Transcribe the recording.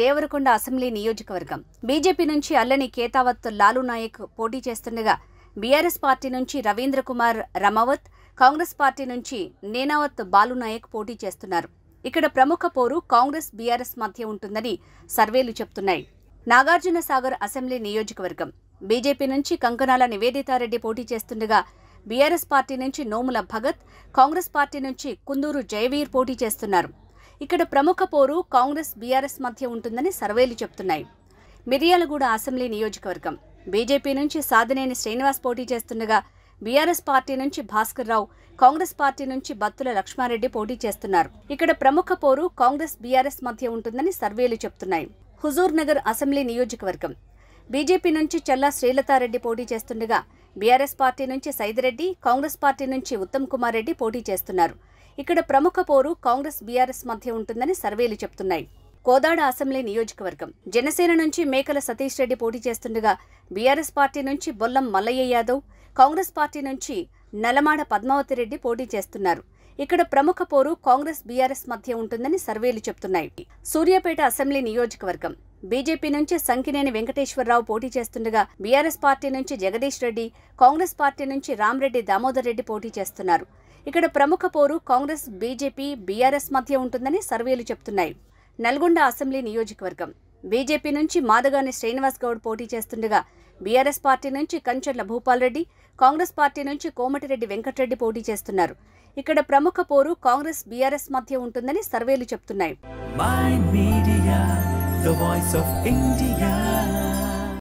Devarakonda assembly నియోజకవర్గం BJP నుంచి అల్లని కేతావత్ లాలూ నాయక్ పోటీ చేస్తుండగా బీఆర్ఎస్ పార్టీ నుంచి రవీంద్ర కుమార్ రమావత్ కాంగ్రెస్ పార్టీ నుంచి నేనావత్ బాలునాయక్ పోటీ చేస్తున్నారు ఇక్కడ ప్రముఖ పోరు కాంగ్రెస్ బీఆర్ఎస్ మధ్య ఉంటుందని సర్వేలు చెబుతున్నాయి నాగార్జున సాగర్ అసెంబ్లీ నియోజకవర్గం బీజేపీ నుంచి కంకణాల నివేదితారెడ్డి పోటీ చేస్తుండగా బీఆర్ఎస్ పార్టీ నుంచి నోముల భగత్ కాంగ్రెస్ పార్టీ నుంచి కుందూరు జయవీర్ పోటీ చేస్తున్నారు ఇక్కడ ప్రముఖ పోరు కాంగ్రెస్ బీఆర్ఎస్ మధ్య ఉంటుందని సర్వేలు చెబుతున్నాయి మిర్యాలగూడ అసెంబ్లీ నియోజకవర్గం బీజేపీ నుంచి సాధనేని శ్రీనివాస్ పోటీ చేస్తుండగా బీఆర్ఎస్ పార్టీ నుంచి భాస్కర్ రావు కాంగ్రెస్ పార్టీ నుంచి బత్తుల లక్ష్మారెడ్డి పోటీ చేస్తున్నారు ఇక్కడ ప్రముఖ పోరు కాంగ్రెస్ బీఆర్ఎస్ మధ్య ఉంటుందని సర్వేలు చెబుతున్నాయి హుజూర్ నగర్ అసెంబ్లీ నియోజకవర్గం బీజేపీ నుంచి చల్లా శ్రీలతారెడ్డి పోటీ చేస్తుండగా బీఆర్ఎస్ పార్టీ నుంచి సైదిరెడ్డి కాంగ్రెస్ పార్టీ నుంచి ఉత్తమ్ కుమార్ రెడ్డి పోటీ చేస్తున్నారు ఇక్కడ ప్రముఖ పోరు కాంగ్రెస్ బీఆర్ఎస్ మధ్య ఉంటుందని సర్వేలు చెబుతున్నాయి కోదాడ అసెంబ్లీ నియోజకవర్గం జనసేన నుంచి మేకల సతీష్ రెడ్డి పోటీ చేస్తుండగా బీఆర్ఎస్ పార్టీ నుంచి బొల్లం మల్లయ్య యాదవ్ కాంగ్రెస్ పార్టీ నుంచి నలమాడ పద్మావతి రెడ్డి పోటీ చేస్తున్నారు ఇక్కడ ప్రముఖ పోరు కాంగ్రెస్ బీఆర్ఎస్ మధ్య ఉంటుందని సర్వేలు చెబుతున్నాయి సూర్యాపేట అసెంబ్లీ నియోజకవర్గం బీజేపీ నుంచి సంకినేని వెంకటేశ్వరరావు పోటీ చేస్తుండగా బీఆర్ఎస్ పార్టీ నుంచి జగదీష్ రెడ్డి కాంగ్రెస్ పార్టీ నుంచి రామ్రెడ్డి దామోదర్ రెడ్డి పోటీ చేస్తున్నారు ఇక్కడ ప్రముఖ పోరు కాంగ్రెస్ బీజేపీ బీఆర్ఎస్ మధ్య ఉంటుందని సర్వేలు చెబుతున్నాయి నల్గొండ అసెంబ్లీ నియోజకవర్గం బీజేపీ నుంచి మాదగాని శ్రీనివాస్ గౌడ్ పోటీ చేస్తుండగా బీఆర్ఎస్ పార్టీ నుంచి కంచర్ల భూపాల్ రెడ్డి కాంగ్రెస్ పార్టీ నుంచి కోమటిరెడ్డి వెంకటరెడ్డి పోటీ చేస్తున్నారు ఇక్కడ ప్రముఖ పోరు కాంగ్రెస్ బీఆర్ఎస్ మధ్య ఉంటుందని సర్వేలు చెబుతున్నాయి